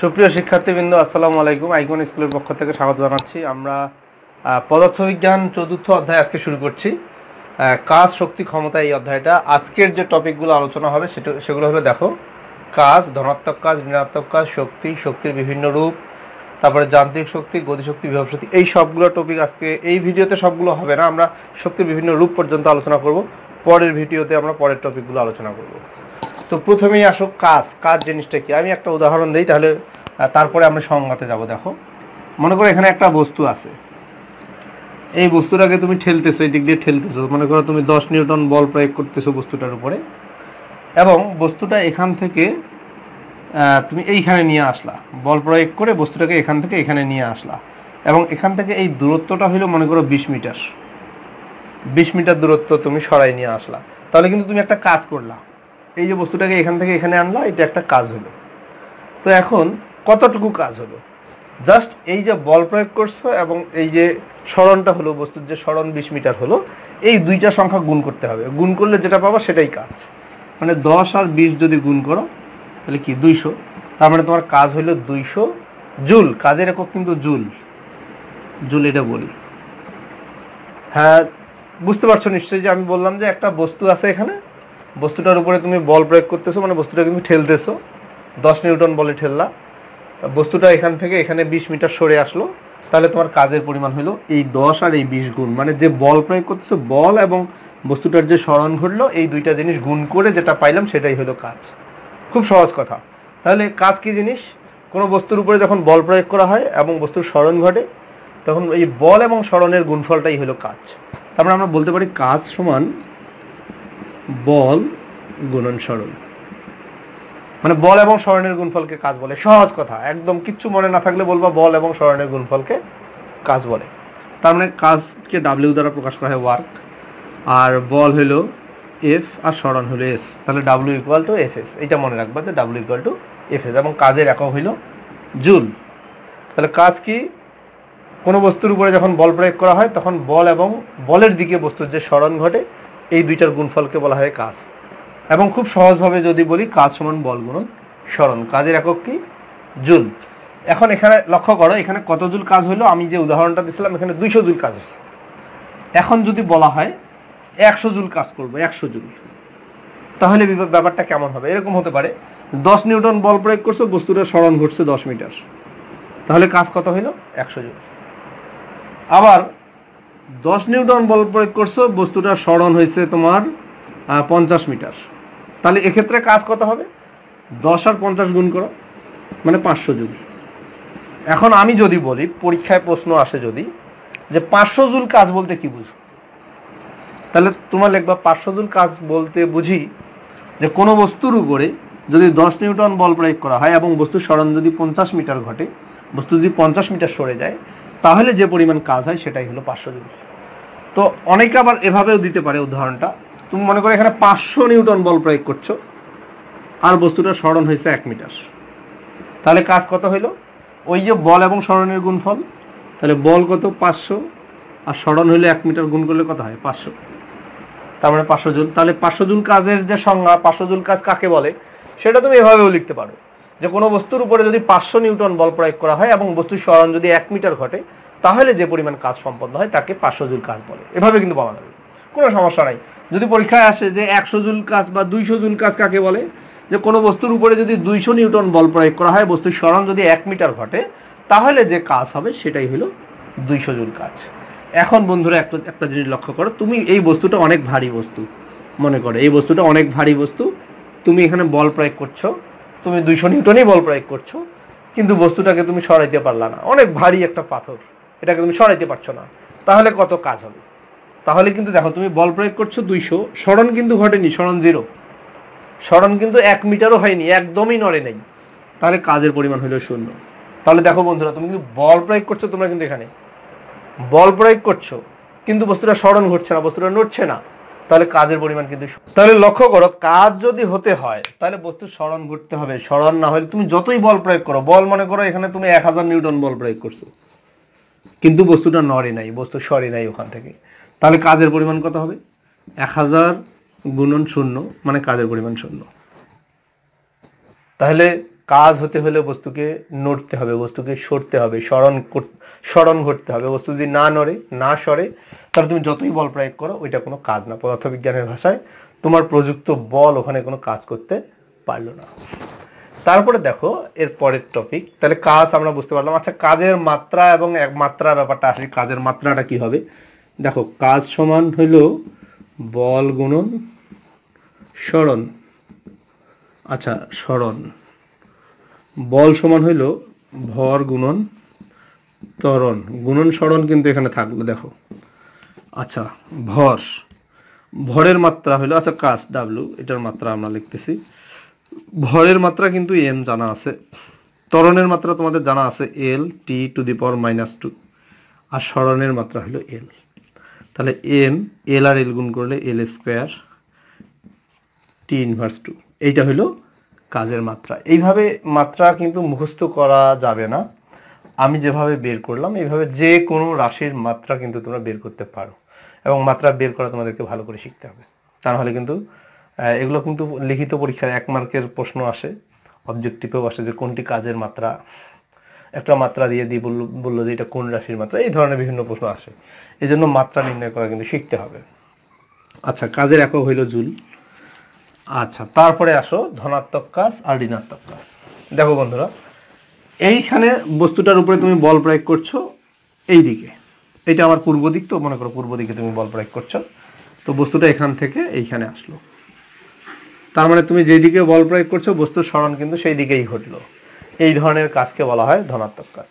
সুপ্রিয় শিক্ষার্থীবৃন্দ আসসালামু আলাইকুম আইকন স্কুলের পক্ষ থেকে স্বাগত জানাচ্ছি আমরা পদার্থবিজ্ঞান চতুর্থ অধ্যায় আজকে শুরু করছি কাজ শক্তি ক্ষমতা এই অধ্যায়টা আজকের যে টপিকগুলো আলোচনা হবে সেটা সেগুলো হলো দেখো কাজ ধনাত্মক কাজ ঋণাত্মক কাজ শক্তি শক্তির বিভিন্ন রূপ তারপরে যান্ত্রিক শক্তি গতিশক্তি বিভব শক্তি এই সবগুলো টপিক আজকে এই ভিডিওতে সবগুলো হবে না আমরা শক্তির বিভিন্ন রূপ পর্যন্ত আলোচনা করব পরের ভিডিওতে আমরা পরের টপিকগুলো আলোচনা করব তো প্রথমেই আসুক কাজ কাজ জিনিসটা কি আমি একটা উদাহরণ দিই তাহলে তারপরে আমরা সংঘাতে যাব দেখো মনে করো এখানে একটা বস্তু আছে এই বস্তুটাকে তুমি ঠেলতেছো এই দিক দিয়ে ঠেলতেছো মনে করো তুমি দশ নিউটন বল প্রয়োগ করতেছো বস্তুটার উপরে এবং বস্তুটা এখান থেকে তুমি এইখানে নিয়ে আসলা বল প্রয়োগ করে বস্তুটাকে এখান থেকে এখানে নিয়ে আসলা এবং এখান থেকে এই দূরত্বটা হলো মনে করো বিশ মিটার বিশ মিটার দূরত্ব তুমি সরাই নিয়ে আসলা তাহলে কিন্তু তুমি একটা কাজ করলা এই যে বস্তুটাকে এখান থেকে এখানে আনলো এটা একটা কাজ হলো তো এখন কতটুকু কাজ হলো জাস্ট এই যে বল প্রয়োগ করছো এবং এই যে সরণটা হলো বস্তুর যে সরণ বিশ মিটার হলো এই দুইটা সংখ্যা গুণ করতে হবে গুণ করলে যেটা পাবো সেটাই কাজ মানে দশ আর বিশ যদি গুণ করো তাহলে কি দুইশো তার মানে তোমার কাজ হলো দুইশো জুল কাজের একক কিন্তু জুল জুল এটা বলি হ্যাঁ বুঝতে পারছো নিশ্চয়ই যে আমি বললাম যে একটা বস্তু আছে এখানে বস্তুটার উপরে তুমি বল প্রয়োগ করতেছো মানে বস্তুটা তুমি ঠেলতেছো দশ নিউটন বলে ঠেললা বস্তুটা এখান থেকে এখানে বিশ মিটার সরে আসলো তাহলে তোমার কাজের পরিমাণ হলো এই দশ আর এই বিশ গুণ মানে যে বল প্রয়োগ করতেছো বল এবং বস্তুটার যে স্মরণ ঘটলো এই দুইটা জিনিস গুণ করে যেটা পাইলাম সেটাই হলো কাজ খুব সহজ কথা তাহলে কাজ কি জিনিস কোনো বস্তুর উপরে যখন বল প্রয়োগ করা হয় এবং বস্তুর স্মরণ ঘটে তখন এই বল এবং স্মরণের গুণফলটাই হলো কাজ তারপরে আমরা বলতে পারি কাজ সমান বল গুণন সরণ মানে বল এবং স্মরণের গুণফলকে কাজ বলে সহজ কথা একদম কিচ্ছু মনে না থাকলে বলবা বল এবং স্মরণের গুণফলকে কাজ বলে তার মানে কাজকে ডাব্লিউ দ্বারা প্রকাশ করা হয় ওয়ার্ক আর বল হলো এফ আর স্মরণ হলো এস তাহলে W equal to F S এটা মনে রাখবা যে W equal to F S এবং কাজের একক হইল জুল তাহলে কাজ কি কোনো বস্তুর উপরে যখন বল প্রয়োগ করা হয় তখন বল এবং বলের দিকে বস্তুর যে স্মরণ ঘটে এই দুইটার গুণফলকে বলা হয় কাজ এবং খুব সহজভাবে যদি বলি কাজ সমান বল গুণন স্মরণ কাজের একক কি জুল এখন এখানে লক্ষ্য করো এখানে কত জুল কাজ হলো আমি যে উদাহরণটা দিয়েছিলাম এখানে দুইশো জুল কাজ হয়েছে এখন যদি বলা হয় একশো জুল কাজ করবো একশো জুল তাহলে ব্যাপারটা কেমন হবে এরকম হতে পারে দশ নিউটন বল প্রয়োগ করছে বস্তুটা স্মরণ ঘটছে দশ মিটার তাহলে কাজ কত হইল একশো জুল আবার দশ নিউটন বল প্রয়োগ করছো বস্তুটা সরণ হয়েছে তোমার পঞ্চাশ মিটার তাহলে এক্ষেত্রে কাজ কত হবে দশ আর পঞ্চাশ গুণ করো মানে পাঁচশো জুল এখন আমি যদি বলি পরীক্ষায় প্রশ্ন আসে যদি যে পাঁচশো জুল কাজ বলতে কি বুঝো তাহলে তোমার লেখবা পাঁচশো জুল কাজ বলতে বুঝি যে কোনো বস্তুর উপরে যদি দশ নিউটন বল প্রয়োগ করা হয় এবং বস্তুর সরণ যদি পঞ্চাশ মিটার ঘটে বস্তু যদি পঞ্চাশ মিটার সরে যায় তাহলে যে পরিমাণ কাজ হয় সেটাই হলো পাঁচশো জুল তো অনেকে আবার এভাবেও দিতে পারে উদাহরণটা তুমি মনে করো এখানে পাঁচশো নিউটন বল প্রয়োগ করছো আর বস্তুটা স্মরণ হয়েছে এক মিটার তাহলে কাজ কত হইলো ওই যে বল এবং স্মরণের গুণফল তাহলে বল কত পাঁচশো আর স্মরণ হলে এক মিটার গুণ করলে কত হয় পাঁচশো তার মানে পাঁচশো জুল তাহলে পাঁচশো জুল কাজের যে সংজ্ঞা পাঁচশো জুল কাজ কাকে বলে সেটা তুমি এভাবেও লিখতে পারো যে কোনো বস্তুর উপরে যদি পাঁচশো নিউটন বল প্রয়োগ করা হয় এবং বস্তুর সরণ যদি এক মিটার ঘটে তাহলে যে পরিমাণ কাজ সম্পন্ন হয় তাকে পাঁচশো জুল কাজ বলে এভাবে কিন্তু পাওয়া যাবে কোনো সমস্যা নাই যদি পরীক্ষায় আসে যে একশো জুল কাজ বা দুইশো জুল কাজ কাকে বলে যে কোনো বস্তুর উপরে যদি দুইশো নিউটন বল প্রয়োগ করা হয় বস্তুর সরণ যদি এক মিটার ঘটে তাহলে যে কাজ হবে সেটাই হলো দুইশো জুল কাজ এখন বন্ধুরা একটা একটা জিনিস লক্ষ্য করো তুমি এই বস্তুটা অনেক ভারী বস্তু মনে করো এই বস্তুটা অনেক ভারী বস্তু তুমি এখানে বল প্রয়োগ করছো তুমি দুইশো নিউটনই বল প্রয়োগ করছো কিন্তু বস্তুটাকে তুমি সরাইতে পারলা না অনেক ভারী একটা পাথর এটাকে তুমি সরাইতে পারছো না তাহলে কত কাজ হবে তাহলে কিন্তু দেখো তুমি বল প্রয়োগ করছো দুইশো স্মরণ কিন্তু ঘটেনি স্মরণ জিরো স্মরণ কিন্তু এক মিটারও হয়নি একদমই নড়ে নেই তাহলে কাজের পরিমাণ হলো শূন্য তাহলে দেখো বন্ধুরা তুমি কিন্তু বল প্রয়োগ করছো তোমরা কিন্তু এখানে বল প্রয়োগ করছো কিন্তু বস্তুটা স্মরণ ঘটছে না বস্তুটা নড়ছে না তাহলে কাজের পরিমাণ কিন্তু তাহলে লক্ষ্য করো কাজ যদি হতে হয় তাহলে বস্তু স্মরণ ঘটতে হবে স্মরণ না হলে তুমি যতই বল প্রয়োগ করো বল মনে করো এখানে তুমি এক হাজার নিউটন বল প্রয়োগ করছো কিন্তু বস্তুটা নড়ে নাই বস্তু সরে নাই ওখান থেকে তাহলে কাজের পরিমাণ কত হবে এক হাজার গুণন শূন্য মানে কাজের পরিমাণ শূন্য তাহলে কাজ হতে হলে বস্তুকে নড়তে হবে বস্তুকে সরতে হবে স্মরণ স্মরণ ঘটতে হবে বস্তু যদি না নড়ে না সরে তাহলে তুমি যতই বল প্রয়োগ করো ওইটা কোনো কাজ না পদার্থবিজ্ঞানের ভাষায় তোমার প্রযুক্ত বল ওখানে কোনো কাজ করতে পারলো না তারপরে দেখো এর পরের টপিক তাহলে কাজ আমরা বুঝতে পারলাম আচ্ছা কাজের মাত্রা এবং এক মাত্রা ব্যাপারটা আসলে কাজের মাত্রাটা কি হবে দেখো কাজ সমান হইল বল গুণন স্মরণ আচ্ছা স্মরণ বল সমান হইল ভর গুণন ত্বরণ গুণন সরণ কিন্তু এখানে থাকলো দেখো আচ্ছা ভর ভরের মাত্রা হইলো আচ্ছা কাজ ডাব্লু এটার মাত্রা আমরা লিখতেছি ভরের মাত্রা কিন্তু এম জানা আছে ত্বরণের মাত্রা তোমাদের জানা আছে L T to the power minus two আর সরণের মাত্রা হলো এল তাহলে এম এল আর এল গুণ করলে L square T inverse two এইটা হলো কাজের মাত্রা এইভাবে মাত্রা কিন্তু মুখস্থ করা যাবে না আমি যেভাবে বের করলাম এইভাবে যে কোনো রাশির মাত্রা কিন্তু তোমরা বের করতে পারো এবং মাত্রা বের করা তোমাদেরকে ভালো করে শিখতে হবে তা নাহলে কিন্তু এগুলো কিন্তু লিখিত পরীক্ষায় এক মার্কের প্রশ্ন আসে অবজেক্টিভেও আসে যে কোনটি কাজের মাত্রা একটা মাত্রা দিয়ে দিয়ে বললো বললো যে এটা কোন রাশির মাত্রা এই ধরনের বিভিন্ন প্রশ্ন আসে এই জন্য মাত্রা নির্ণয় করা কিন্তু শিখতে হবে আচ্ছা কাজের একক হইল জুল আচ্ছা তারপরে আসো ধনাত্মক কাজ আর ঋণাত্মক কাজ দেখো বন্ধুরা এইখানে বস্তুটার উপরে তুমি বল প্রয়োগ করছো এই দিকে এটা আমার পূর্ব দিক তো মনে করো পূর্ব দিকে তুমি বল প্রয়োগ করছো তো বস্তুটা এখান থেকে এইখানে আসলো তার মানে তুমি যেদিকে বল প্রয়োগ করছো বস্তুর স্মরণ কিন্তু সেই দিকেই ঘটলো এই ধরনের কাজকে বলা হয় ধনাত্মক কাজ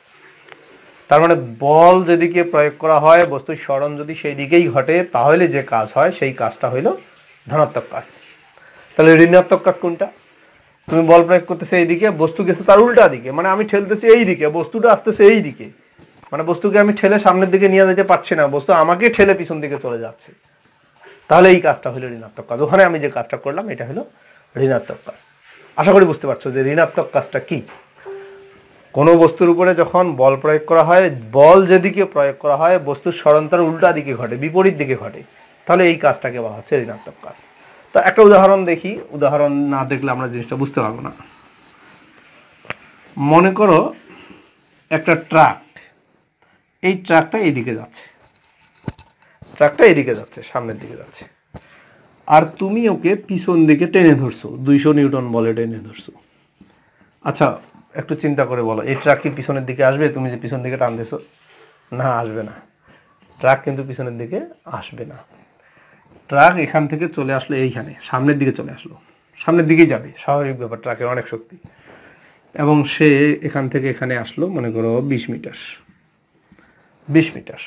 তার মানে বল যেদিকে প্রয়োগ করা হয় বস্তুর স্মরণ যদি সেই দিকেই ঘটে তাহলে যে কাজ হয় সেই কাজটা হইল ধনাত্মক কাজ তাহলে ঋণাত্মক কাজ কোনটা তুমি বল প্রয়োগ করতেছে এইদিকে বস্তু গেছে তার উল্টা দিকে মানে আমি ঠেলতেছি এই দিকে বস্তুটা আসতেছে এই দিকে মানে বস্তুকে আমি ঠেলে সামনের দিকে নিয়ে যেতে পারছি না বস্তু আমাকে ঠেলে পিছন দিকে চলে যাচ্ছে তাহলে এই কাজটা হলো ঋণাত্মক কাজ ওখানে আমি যে কাজটা করলাম এটা হলো ঋণাত্মক কাজ আশা করি বুঝতে পারছো যে ঋণাত্মক কাজটা কি কোনো বস্তুর উপরে যখন বল প্রয়োগ করা হয় বল যেদিকে প্রয়োগ করা হয় বস্তুর সরন্তর উল্টা দিকে ঘটে বিপরীত দিকে ঘটে তাহলে এই কাজটাকে বলা হচ্ছে ঋণাত্মক কাজ তো একটা উদাহরণ দেখি উদাহরণ না দেখলে আমরা জিনিসটা বুঝতে পারবো না মনে করো একটা ট্রাক এই ট্রাকটা এইদিকে যাচ্ছে ট্রাকটা এদিকে যাচ্ছে সামনের দিকে যাচ্ছে আর তুমি ওকে পিছন দিকে টেনে ধরছো দুইশো নিউটন বলে টেনে ধরছো আচ্ছা একটু চিন্তা করে বলো এই ট্রাক কি পিছনের দিকে আসবে তুমি যে পিছন দিকে টান দিছো না আসবে না ট্রাক কিন্তু পিছনের দিকে আসবে না ট্রাক এখান থেকে চলে আসলো এইখানে সামনের দিকে চলে আসলো সামনের দিকেই যাবে স্বাভাবিক ব্যাপার ট্রাকের অনেক শক্তি এবং সে এখান থেকে এখানে আসলো মনে করো বিশ মিটার বিশ মিটার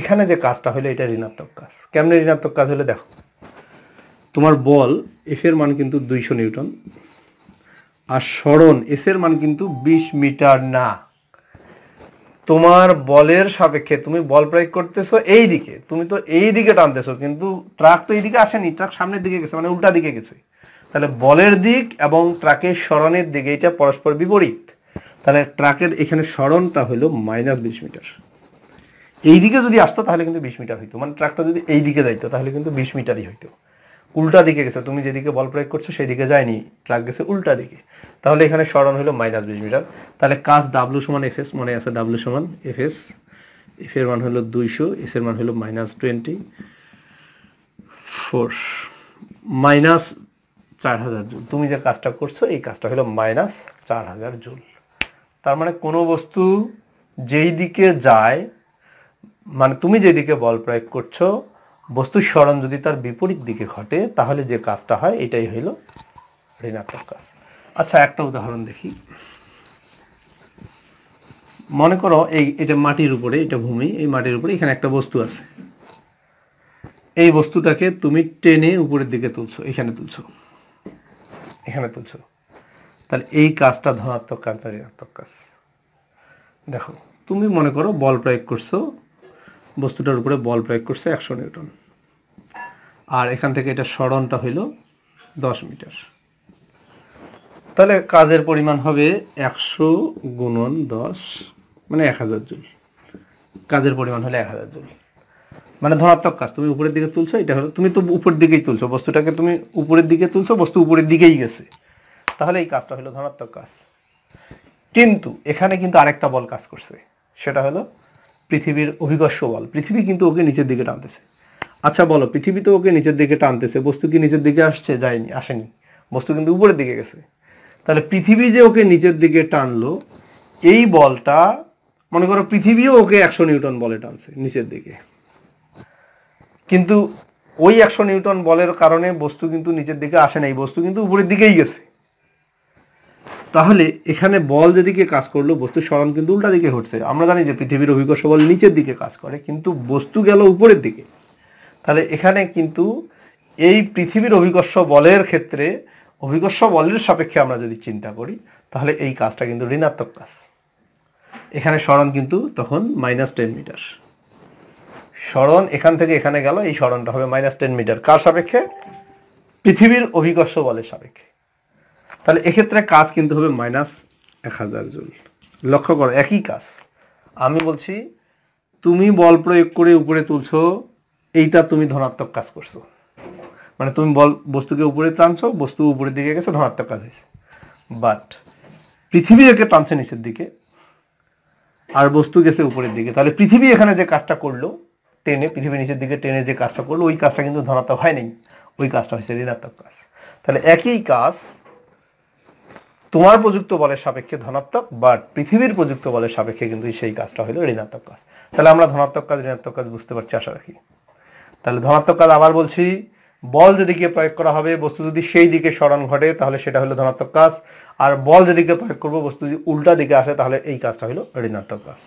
এখানে যে কাজটা হলো এটা ঋণাত্মক কাজ কেমনে ঋণাত্মক কাজ হলে দেখো তোমার বল এফ এর মান কিন্তু দুইশো নিউটন আর সরণ এস এর মান কিন্তু বিশ মিটার না তোমার বলের সাপেক্ষে তুমি বল প্রয়োগ করতেছো এই দিকে তুমি তো এই দিকে টানতেছো কিন্তু ট্রাক তো এই দিকে আসেনি ট্রাক সামনের দিকে গেছে মানে উল্টা দিকে গেছে তাহলে বলের দিক এবং ট্রাকের সরণের দিকে এটা পরস্পর বিপরীত তাহলে ট্রাকের এখানে সরণটা হলো মাইনাস বিশ মিটার এই দিকে যদি আসতো তাহলে কিন্তু বিশ মিটার হইতো মানে ট্রাকটা যদি এই দিকে যাইতো তাহলে কিন্তু বিশ মিটারই হইতো উল্টা দিকে গেছে তুমি যেদিকে বল প্রয়োগ করছো সেদিকে যায়নি ট্রাক গেছে উল্টা দিকে তাহলে এখানে সরণ হলো মাইনাস বিশ মিটার তাহলে কাজ ডাব্লু সমান এফ এস মনে আছে ডাব্লু সমান এফ এস এফ এর মান হলো দুইশো এস এর মান হলো মাইনাস টোয়েন্টি ফোর মাইনাস চার হাজার জুল তুমি যে কাজটা করছো এই কাজটা হলো মাইনাস চার হাজার জুল তার মানে কোনো বস্তু যেই দিকে যায় মানে তুমি যেদিকে বল প্রয়োগ করছো বস্তুর সরণ যদি তার বিপরীত দিকে ঘটে তাহলে যে কাজটা হয় এটাই হইল ঋণাত্মক কাজ আচ্ছা একটা উদাহরণ দেখি মনে করো এই এটা মাটির উপরে এটা ভূমি এই মাটির উপরে এখানে একটা বস্তু আছে এই বস্তুটাকে তুমি টেনে উপরের দিকে তুলছো এখানে তুলছো এখানে তুলছো তাহলে এই কাজটা ধনাত্মক কাজ না ঋণাত্মক কাজ দেখো তুমি মনে করো বল প্রয়োগ করছো বস্তুটার উপরে বল প্রয়োগ করছে একশো নিউটন আর এখান থেকে এটা সরণটা হইল দশ মিটার তাহলে কাজের পরিমাণ হবে একশো গুণন দশ মানে এক হাজার জুল কাজের পরিমাণ হলে এক হাজার জুল মানে ধনাত্মক কাজ তুমি উপরের দিকে তুলছো এটা হলো তুমি তো উপরের দিকেই তুলছো বস্তুটাকে তুমি উপরের দিকে তুলছো বস্তু উপরের দিকেই গেছে তাহলে এই কাজটা হলো ধনাত্মক কাজ কিন্তু এখানে কিন্তু আরেকটা বল কাজ করছে সেটা হলো পৃথিবীর অভিকর্ষ বল পৃথিবী কিন্তু ওকে নিচের দিকে টানতেছে আচ্ছা বলো পৃথিবী তো ওকে নিচের দিকে টানতেছে বস্তু কি নিচের দিকে আসছে যায়নি আসেনি বস্তু কিন্তু উপরের দিকে গেছে তাহলে পৃথিবী যে ওকে নিচের দিকে টানলো এই বলটা মনে করো পৃথিবীও ওকে একশো নিউটন বলে টানছে নিচের দিকে কিন্তু ওই একশো নিউটন বলের কারণে বস্তু কিন্তু নিচের দিকে আসে নাই বস্তু কিন্তু উপরের দিকেই গেছে তাহলে এখানে বল যেদিকে কাজ করলো বস্তু স্মরণ কিন্তু উল্টা দিকে ঘটছে আমরা জানি যে পৃথিবীর অভিকর্ষ বল নিচের দিকে কাজ করে কিন্তু বস্তু গেল উপরের দিকে তাহলে এখানে কিন্তু এই পৃথিবীর অভিকর্ষ বলের ক্ষেত্রে অভিকর্ষ বলের সাপেক্ষে আমরা যদি চিন্তা করি তাহলে এই কাজটা কিন্তু ঋণাত্মক কাজ এখানে স্মরণ কিন্তু তখন মাইনাস টেন মিটার স্মরণ এখান থেকে এখানে গেল এই স্মরণটা হবে মাইনাস টেন মিটার কার সাপেক্ষে পৃথিবীর অভিকর্ষ বলের সাপেক্ষে তাহলে এক্ষেত্রে কাজ কিন্তু হবে মাইনাস এক হাজার জুল লক্ষ্য করো একই কাজ আমি বলছি তুমি বল প্রয়োগ করে উপরে তুলছো এইটা তুমি ধনাত্মক কাজ করছো মানে তুমি বল বস্তুকে উপরে টানছো বস্তু উপরের দিকে গেছে ধনাত্মক কাজ হয়েছে বাট পৃথিবী একে টানছে নিচের দিকে আর বস্তু গেছে উপরের দিকে তাহলে পৃথিবী এখানে যে কাজটা করলো টেনে পৃথিবী নিচের দিকে টেনে যে কাজটা করলো ওই কাজটা কিন্তু ধনাত্মক হয়নি ওই কাজটা হয়েছে ঋণাত্মক কাজ তাহলে একই কাজ তোমার প্রযুক্ত বলের সাপেক্ষে ধনাত্মক বাট পৃথিবীর প্রযুক্ত বলের সাপেক্ষে কিন্তু সেই কাজটা হলো ঋণাত্মক কাজ তাহলে আমরা ধনাত্মক কাজ ঋণাত্মক কাজ বুঝতে পারছি আশা রাখি তাহলে ধনাত্মক কাজ আবার বলছি বল যেদিকে প্রয়োগ করা হবে বস্তু যদি সেই দিকে স্মরণ ঘটে তাহলে সেটা হলো ধনাত্মক কাজ আর বল যেদিকে প্রয়োগ করবো বস্তু যদি উল্টা দিকে আসে তাহলে এই কাজটা হলো ঋণাত্মক কাজ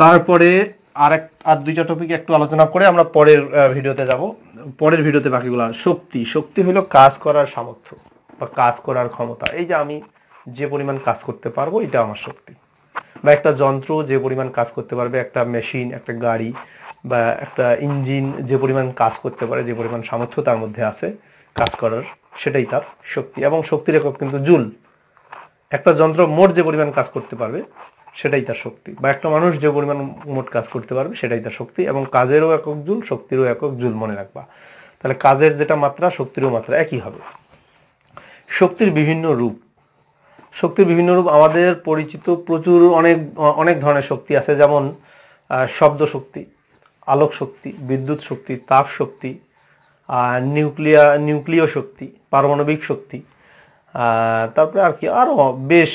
তারপরে আর এক আর দুইটা টপিক একটু আলোচনা করে আমরা পরের ভিডিওতে যাব পরের ভিডিওতে বাকিগুলো শক্তি শক্তি হলো কাজ করার সামর্থ্য বা কাজ করার ক্ষমতা এই যে আমি যে পরিমাণ কাজ করতে পারবো এটা আমার শক্তি বা একটা যন্ত্র যে পরিমাণ কাজ করতে পারবে একটা মেশিন একটা গাড়ি বা একটা ইঞ্জিন যে পরিমাণ কাজ করতে পারে যে পরিমাণ সামর্থ্য তার মধ্যে আছে কাজ করার সেটাই তার শক্তি এবং শক্তির একক কিন্তু জুল একটা যন্ত্র মোট যে পরিমাণ কাজ করতে পারবে সেটাই তার শক্তি বা একটা মানুষ যে পরিমাণ মোট কাজ করতে পারবে সেটাই তার শক্তি এবং কাজেরও একক জুল শক্তিরও একক জুল মনে রাখবা তাহলে কাজের যেটা মাত্রা শক্তিরও মাত্রা একই হবে শক্তির বিভিন্ন রূপ শক্তির বিভিন্ন রূপ আমাদের পরিচিত প্রচুর অনেক অনেক ধরনের শক্তি আছে যেমন শব্দ শক্তি আলোক শক্তি বিদ্যুৎ শক্তি তাপ শক্তি নিউক্লিয়া নিউক্লিয় শক্তি পারমাণবিক শক্তি তারপরে আর কি আরও বেশ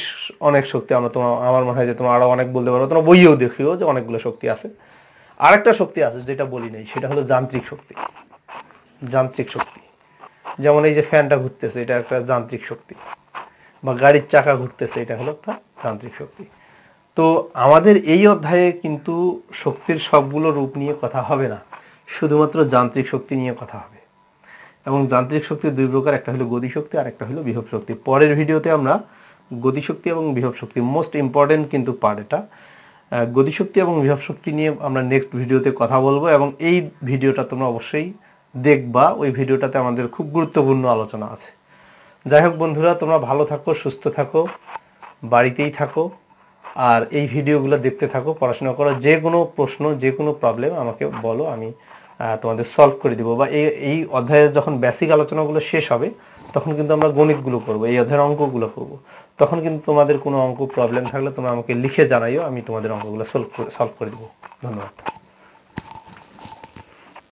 অনেক শক্তি আমরা তোমার আমার মনে হয় যে তোমার আরও অনেক বলতে পারবো তোমার বইয়েও দেখিও যে অনেকগুলো শক্তি আছে আরেকটা শক্তি আছে যেটা বলি নাই সেটা হলো যান্ত্রিক শক্তি যান্ত্রিক শক্তি যেমন এই যে ফ্যানটা ঘুরতেছে এটা একটা যান্ত্রিক শক্তি বা গাড়ির চাকা ঘুরতেছে এটা হলো একটা যান্ত্রিক শক্তি তো আমাদের এই অধ্যায়ে কিন্তু শক্তির সবগুলো রূপ নিয়ে কথা হবে না শুধুমাত্র যান্ত্রিক শক্তি নিয়ে কথা হবে এবং যান্ত্রিক শক্তির দুই প্রকার একটা হলো গতি শক্তি আর একটা হলো বিহব শক্তি পরের ভিডিওতে আমরা গতি শক্তি এবং বিহব শক্তি মোস্ট ইম্পর্টেন্ট কিন্তু পার্ট এটা গতিশক্তি এবং বিহব শক্তি নিয়ে আমরা নেক্সট ভিডিওতে কথা বলবো এবং এই ভিডিওটা তোমরা অবশ্যই দেখবা ওই ভিডিওটাতে আমাদের খুব গুরুত্বপূর্ণ আলোচনা আছে যাই হোক বন্ধুরা তোমরা ভালো থাকো সুস্থ থাকো বাড়িতেই থাকো আর এই ভিডিওগুলো দেখতে থাকো পড়াশোনা করো যে কোনো প্রশ্ন যে কোনো প্রবলেম আমাকে বলো আমি তোমাদের সলভ করে দিব বা এই এই অধ্যায়ের যখন বেসিক আলোচনাগুলো শেষ হবে তখন কিন্তু আমরা গণিতগুলো করব এই অধ্যায়ের অঙ্কগুলো করব তখন কিন্তু তোমাদের কোনো অঙ্ক প্রবলেম থাকলে তোমরা আমাকে লিখে জানাইও আমি তোমাদের অঙ্কগুলো সলভ সলভ করে দেবো ধন্যবাদ